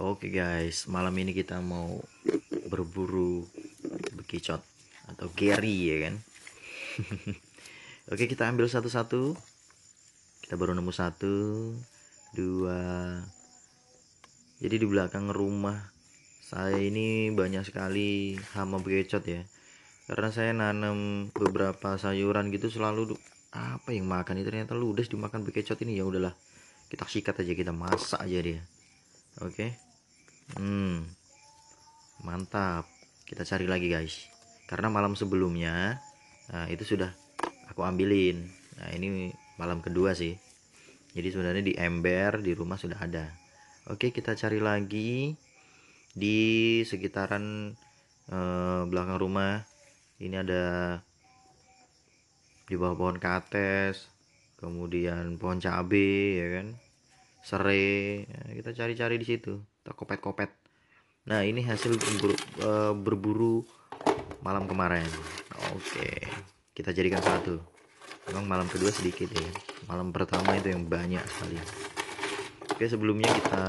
Oke guys, malam ini kita mau berburu bekicot atau geri ya kan. Oke kita ambil satu-satu. Kita baru nemu satu, dua. Jadi di belakang rumah saya ini banyak sekali hama bekicot ya. Karena saya nanam beberapa sayuran gitu selalu apa yang makan itu ternyata ludes dimakan bekicot ini ya udahlah kita sikat aja kita masak aja dia oke okay. hmm mantap kita cari lagi guys karena malam sebelumnya nah, itu sudah aku ambilin nah ini malam kedua sih jadi sebenarnya di ember di rumah sudah ada oke kita cari lagi di sekitaran eh, belakang rumah ini ada di bawah pohon kates kemudian pohon cabai, ya kan serai nah, kita cari-cari di situ kita kopet-kopet nah ini hasil berburu, eh, berburu malam kemarin oke kita jadikan satu memang malam kedua sedikit ya malam pertama itu yang banyak sekali oke sebelumnya kita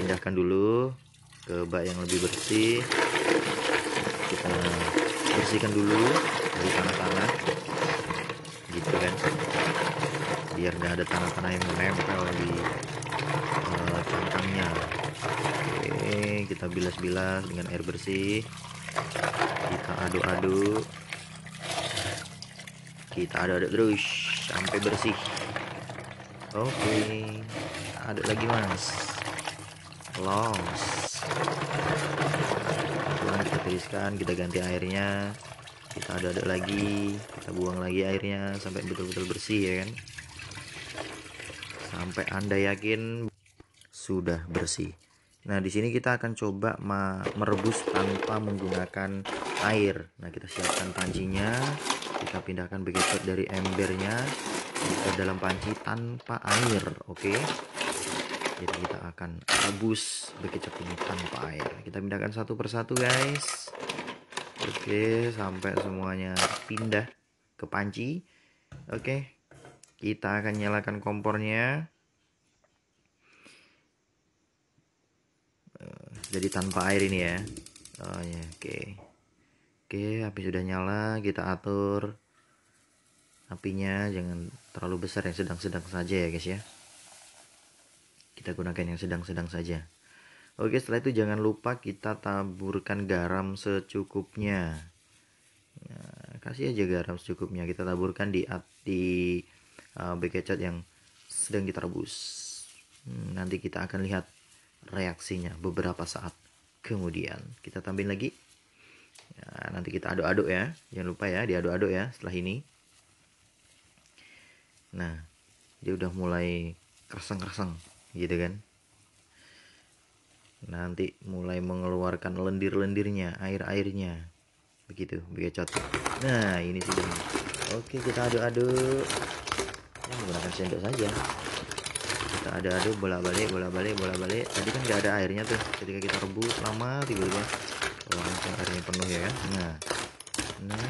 pindahkan dulu ke bak yang lebih bersih kita bersihkan dulu dari tanah-tanah gitu kan biar nggak ada tanah-tanah yang menempel di uh, cangkangnya oke kita bilas-bilas dengan air bersih kita aduk-aduk kita aduk-aduk terus sampai bersih oke aduk lagi mas los kita tiriskan kita ganti airnya kita aduk-aduk lagi kita buang lagi airnya sampai betul-betul bersih ya kan sampai Anda yakin sudah bersih. Nah, di sini kita akan coba merebus tanpa menggunakan air. Nah, kita siapkan pancinya. Kita pindahkan begitu dari embernya ke dalam panci tanpa air, oke? Okay? Jadi kita akan rebus begitu ini tanpa air. Kita pindahkan satu persatu, guys. Oke, okay, sampai semuanya pindah ke panci. Oke. Okay. Kita akan nyalakan kompornya. jadi tanpa air ini ya oh ya oke okay. oke okay, api sudah nyala kita atur apinya jangan terlalu besar yang sedang-sedang saja ya guys ya kita gunakan yang sedang-sedang saja oke setelah itu jangan lupa kita taburkan garam secukupnya nah, kasih aja garam secukupnya kita taburkan di di uh, eh, bekecat yang sedang kita rebus hmm, nanti kita akan lihat reaksinya beberapa saat kemudian. Kita tambahin lagi. Ya, nanti kita aduk-aduk ya. Jangan lupa ya, diaduk-aduk ya setelah ini. Nah, dia udah mulai kerseng-kerseng gitu kan. Nanti mulai mengeluarkan lendir-lendirnya, air-airnya. Begitu, bacot. Nah, ini sudah. Oke, kita aduk-aduk. Ya, menggunakan sendok saja kita ada aduk bola balik bola balik bola balik tadi kan nggak ada airnya tuh ketika kita rebus lama tiba-tiba oh, langsung airnya penuh ya kan nah nah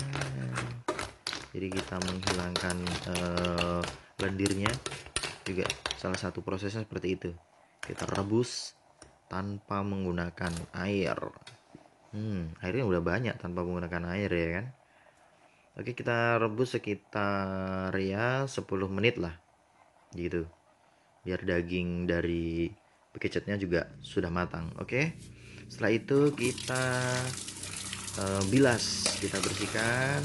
jadi kita menghilangkan uh, lendirnya juga salah satu prosesnya seperti itu kita rebus tanpa menggunakan air hmm airnya udah banyak tanpa menggunakan air ya kan Oke kita rebus sekitar ya 10 menit lah gitu biar daging dari bekicotnya juga sudah matang oke okay? setelah itu kita uh, bilas kita bersihkan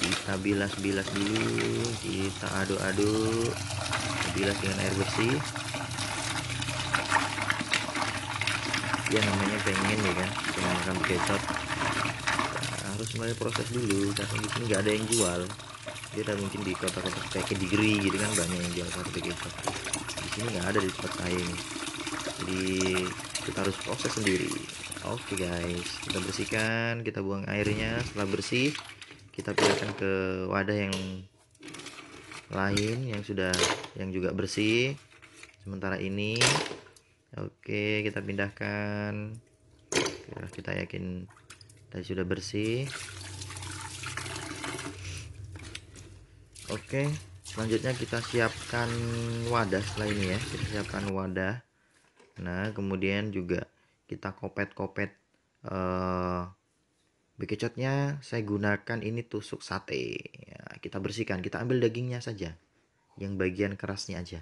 kita bilas-bilas dulu kita aduk-aduk bilas dengan air bersih ya namanya pengen ya kan kita makan bekicot harus mulai proses dulu karena di sini nggak ada yang jual ada mungkin di kota-kota kayak Kediri gitu kan banyak yang jual sate kecap di sini nggak ada di tempat saya ini jadi kita harus proses sendiri oke okay guys kita bersihkan kita buang airnya setelah bersih kita pindahkan ke wadah yang lain yang sudah yang juga bersih sementara ini oke okay, kita pindahkan kita yakin tadi sudah bersih oke selanjutnya kita siapkan wadah setelah ini ya kita siapkan wadah nah kemudian juga kita kopet-kopet uh, eh, bekecotnya saya gunakan ini tusuk sate ya, kita bersihkan kita ambil dagingnya saja yang bagian kerasnya aja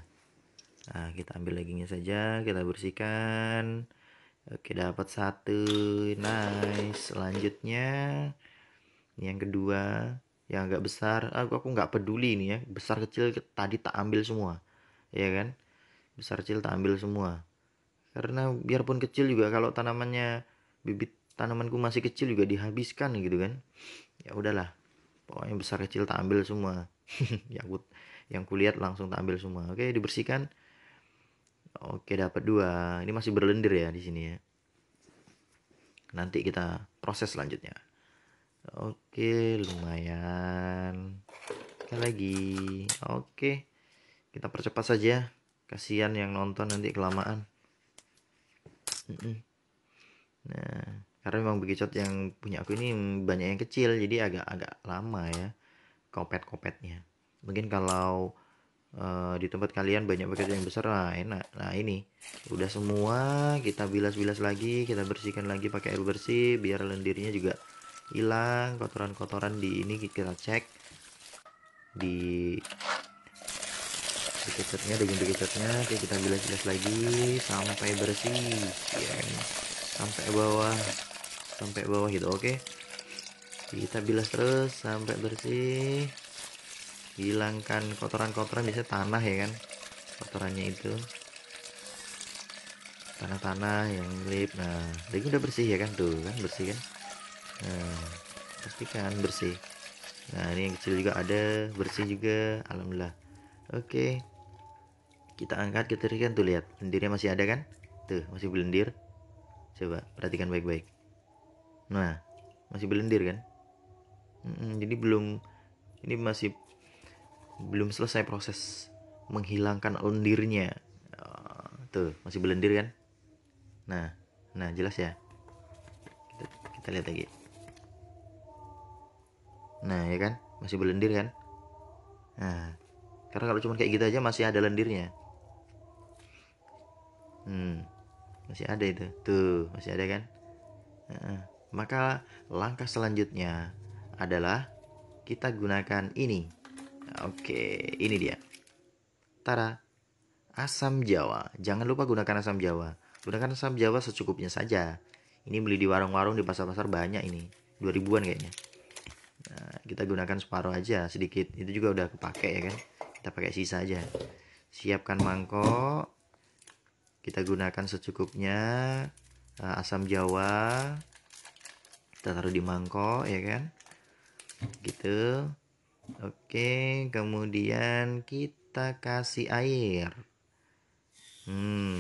nah kita ambil dagingnya saja kita bersihkan oke dapat satu nice selanjutnya yang kedua yang agak besar aku ah, aku nggak peduli ini ya besar kecil tadi tak ambil semua ya kan besar kecil tak ambil semua karena biarpun kecil juga kalau tanamannya bibit tanamanku masih kecil juga dihabiskan gitu kan ya udahlah pokoknya besar kecil tak ambil semua yang aku yang kulihat langsung tak ambil semua oke dibersihkan oke dapat dua ini masih berlendir ya di sini ya nanti kita proses selanjutnya Oke, lumayan. Oke lagi. Oke. Kita percepat saja. Ya. Kasihan yang nonton nanti kelamaan. Nah, karena memang bekicot yang punya aku ini banyak yang kecil, jadi agak-agak lama ya kopet-kopetnya. Mungkin kalau uh, di tempat kalian banyak bekicot yang besar, nah enak. Nah, ini udah semua, kita bilas-bilas lagi, kita bersihkan lagi pakai air bersih biar lendirnya juga hilang kotoran-kotoran di ini kita cek di kecernya daging kecernya oke kita bilas-bilas lagi sampai bersih ya sampai bawah sampai bawah gitu oke kita bilas terus sampai bersih hilangkan kotoran-kotoran bisa tanah ya kan kotorannya itu tanah-tanah yang lip nah daging udah bersih ya kan tuh kan bersih kan nah, pastikan bersih nah ini yang kecil juga ada bersih juga alhamdulillah oke kita angkat kita kan tuh lihat lendirnya masih ada kan tuh masih belendir coba perhatikan baik-baik nah masih belendir kan hmm, jadi belum ini masih belum selesai proses menghilangkan lendirnya ah, tuh masih belendir kan nah nah jelas ya kita, kita lihat lagi Nah, ya kan? Masih berlendir kan? Nah, karena kalau cuma kayak gitu aja masih ada lendirnya. Hmm, masih ada itu. Tuh, masih ada kan? Nah, maka langkah selanjutnya adalah kita gunakan ini. Oke, ini dia. Tara, asam jawa. Jangan lupa gunakan asam jawa. Gunakan asam jawa secukupnya saja. Ini beli di warung-warung di pasar-pasar banyak ini. 2000-an kayaknya kita gunakan separuh aja sedikit itu juga udah kepake ya kan kita pakai sisa aja siapkan mangkok kita gunakan secukupnya eh, asam jawa kita taruh di mangkok ya kan gitu oke kemudian kita kasih air hmm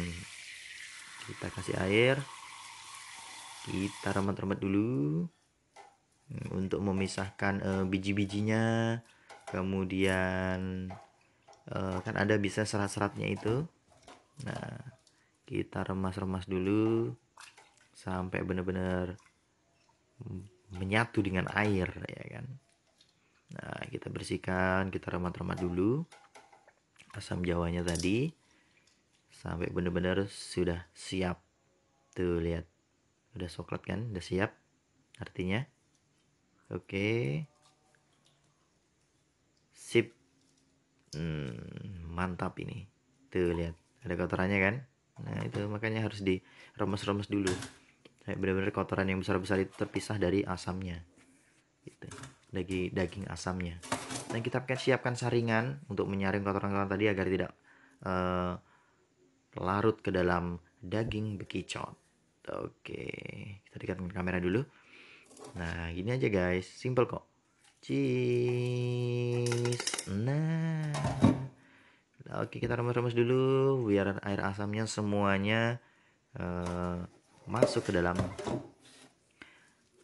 kita kasih air kita remet-remet dulu untuk memisahkan e, biji-bijinya kemudian e, kan ada bisa serat-seratnya itu nah kita remas-remas dulu sampai benar-benar menyatu dengan air ya kan nah kita bersihkan kita remat-remat dulu asam jawanya tadi sampai benar-benar sudah siap tuh lihat udah coklat kan udah siap artinya oke okay. sip hmm, mantap ini tuh lihat ada kotorannya kan nah itu makanya harus di remes-remes dulu kayak benar-benar kotoran yang besar-besar itu terpisah dari asamnya gitu daging daging asamnya dan kita akan siapkan saringan untuk menyaring kotoran-kotoran tadi agar tidak uh, larut ke dalam daging bekicot oke kita dekatkan kamera dulu Nah, gini aja guys, simple kok. Cheese. Nah. Oke, kita remes-remes dulu biar air asamnya semuanya uh, masuk ke dalam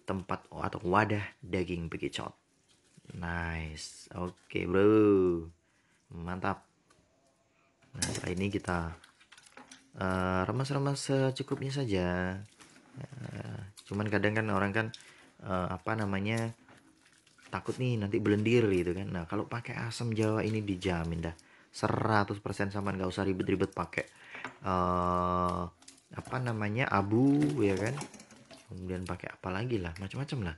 tempat atau wadah daging bekicot. Nice. Oke, bro. Mantap. Nah, setelah ini kita eh, remas-remas uh, secukupnya saja. Uh, cuman kadang kan orang kan uh, apa namanya takut nih nanti belendir gitu kan nah kalau pakai asam jawa ini dijamin dah 100% sama nggak usah ribet-ribet pakai uh, apa namanya abu ya kan kemudian pakai apa lagi lah macam-macam lah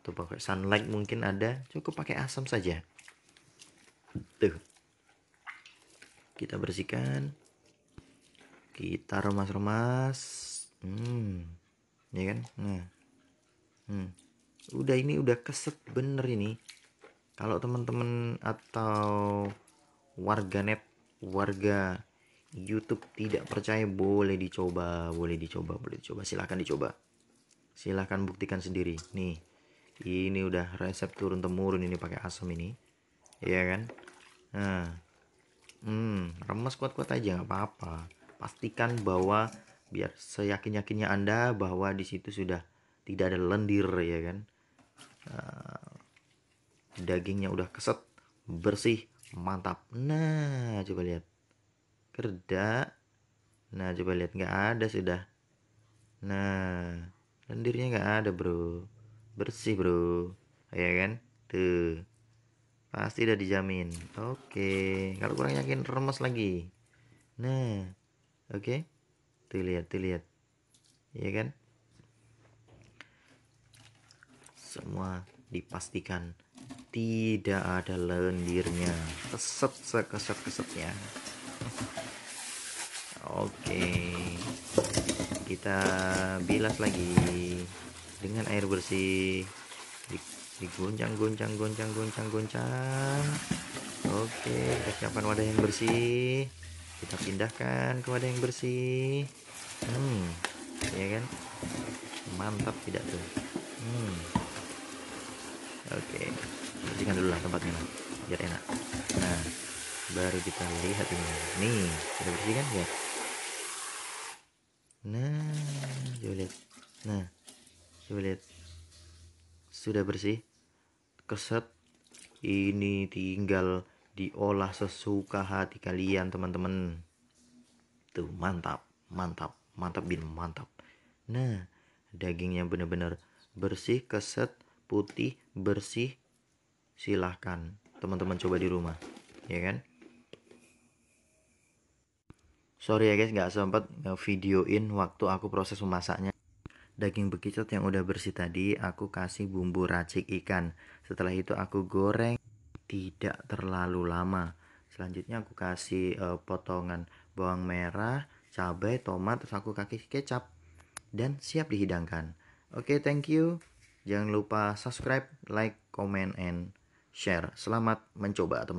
tuh pakai sunlight mungkin ada cukup pakai asam saja tuh kita bersihkan kita remas-remas hmm ya kan nah hmm. udah ini udah keset bener ini kalau teman-teman atau warga net, warga YouTube tidak percaya boleh dicoba boleh dicoba boleh dicoba silahkan dicoba silahkan buktikan sendiri nih ini udah resep turun temurun ini pakai asam ini Iya kan nah hmm remes kuat-kuat aja nggak apa-apa pastikan bahwa biar seyakin yakinnya anda bahwa di situ sudah tidak ada lendir ya kan eh, dagingnya udah keset bersih mantap nah coba lihat kerda nah coba lihat nggak ada sudah nah lendirnya nggak ada bro bersih bro ya kan tuh pasti udah dijamin oke kalau kurang yakin remes lagi nah oke okay. tuh lihat tuh lihat ya kan semua dipastikan tidak ada lendirnya keset sekeset kesetnya oke kita bilas lagi dengan air bersih digoncang goncang goncang goncang goncang oke okay. siapkan wadah yang bersih kita pindahkan ke wadah yang bersih hmm ya kan mantap tidak tuh hmm oke bersihkan dulu lah tempatnya lah biar enak nah baru kita lihat ini nih sudah bersih kan ya nah coba lihat nah coba lihat sudah bersih keset ini tinggal diolah sesuka hati kalian teman-teman tuh mantap mantap mantap bin mantap nah dagingnya benar-benar bersih keset putih, bersih, silahkan teman-teman coba di rumah, ya kan? Sorry ya guys, nggak sempat videoin waktu aku proses memasaknya. Daging bekicot yang udah bersih tadi, aku kasih bumbu racik ikan. Setelah itu aku goreng tidak terlalu lama. Selanjutnya aku kasih uh, potongan bawang merah, cabai, tomat, terus aku kasih kecap. Dan siap dihidangkan. Oke, okay, thank you. Jangan lupa subscribe, like, comment, and share. Selamat mencoba, teman-teman.